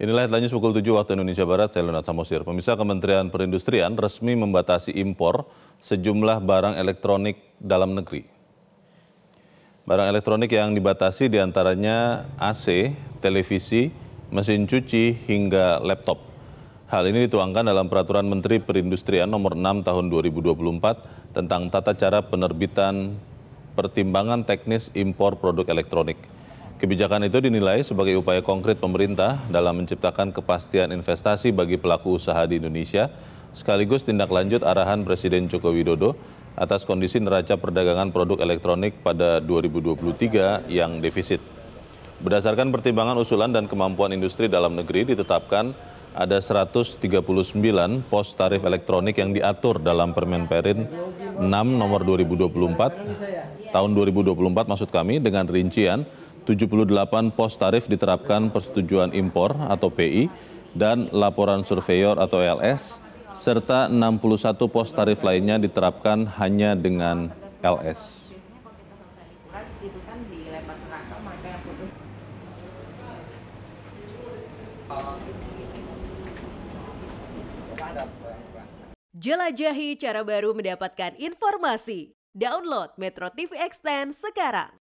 Inilah headline pukul 7 waktu Indonesia Barat, saya Leonard Samosir. Pemirsa Kementerian Perindustrian resmi membatasi impor sejumlah barang elektronik dalam negeri. Barang elektronik yang dibatasi diantaranya AC, televisi, mesin cuci, hingga laptop. Hal ini dituangkan dalam Peraturan Menteri Perindustrian Nomor 6 Tahun 2024 tentang tata cara penerbitan pertimbangan teknis impor produk elektronik. Kebijakan itu dinilai sebagai upaya konkret pemerintah dalam menciptakan kepastian investasi bagi pelaku usaha di Indonesia, sekaligus tindak lanjut arahan Presiden Joko Widodo atas kondisi neraca perdagangan produk elektronik pada 2023 yang defisit. Berdasarkan pertimbangan usulan dan kemampuan industri dalam negeri ditetapkan ada 139 pos tarif elektronik yang diatur dalam Permen Perin 6 nomor 2024 tahun 2024 maksud kami dengan rincian 78 pos tarif diterapkan persetujuan impor atau PI dan laporan surveyor atau LS serta 61 pos tarif lainnya diterapkan hanya dengan LS. Jelajahi cara baru mendapatkan informasi. Download Metro TV Extend sekarang.